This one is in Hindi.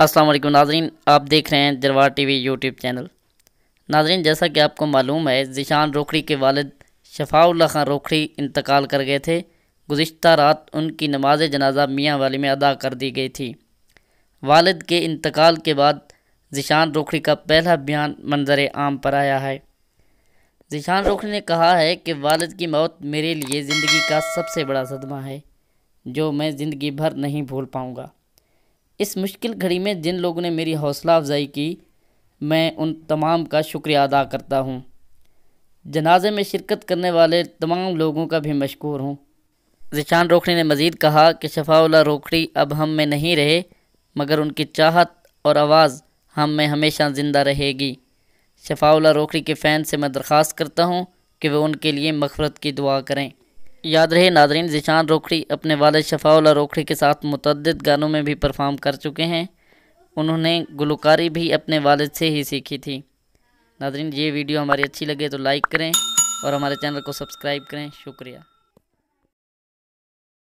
असलम नाजरीन आप देख रहे हैं जरवा टी वी यूट्यूब चैनल नाजरीन जैसा कि आपको मालूम है जिशान रोखड़ी के वालद शफाउल्ला खां रोखड़ी इंतकाल कर गए थे गुज्त रात उनकी नमाज जनाजा मियाँ वाली में अदा कर दी गई थी वालद के इंतकाल के बाद जिशान रोखड़ी का पहला बयान मंजर आम पर आया है जिशान रोखड़ी ने कहा है कि वालद की मौत मेरे लिए ज़िंदगी का सबसे बड़ा सदमा है जो मैं ज़िंदगी भर नहीं भूल पाऊँगा इस मुश्किल घड़ी में जिन लोगों ने मेरी हौसला अफजाई की मैं उन तमाम का शुक्रिया अदा करता हूँ जनाजे में शिरकत करने वाले तमाम लोगों का भी मशहूर हूँ रिशान रोखड़ी ने मज़ीद कहा कि शफाउल्ला रोखड़ी अब हम में नहीं रहे मगर उनकी चाहत और आवाज़ हम में हमेशा ज़िंदा रहेगी शफाउल्ला रोखड़ी के फ़ैन से मैं दरख्वास्त करता हूँ कि वह उनके लिए मफरत की दुआ करें याद रहे नादरीन जिशान रोखड़ी अपने वालद शफाउला रोखड़ी के साथ मुतद गानों में भी परफॉर्म कर चुके हैं उन्होंने गुलकारी भी अपने वालद से ही सीखी थी नादरीन ये वीडियो हमारी अच्छी लगे तो लाइक करें और हमारे चैनल को सब्सक्राइब करें शुक्रिया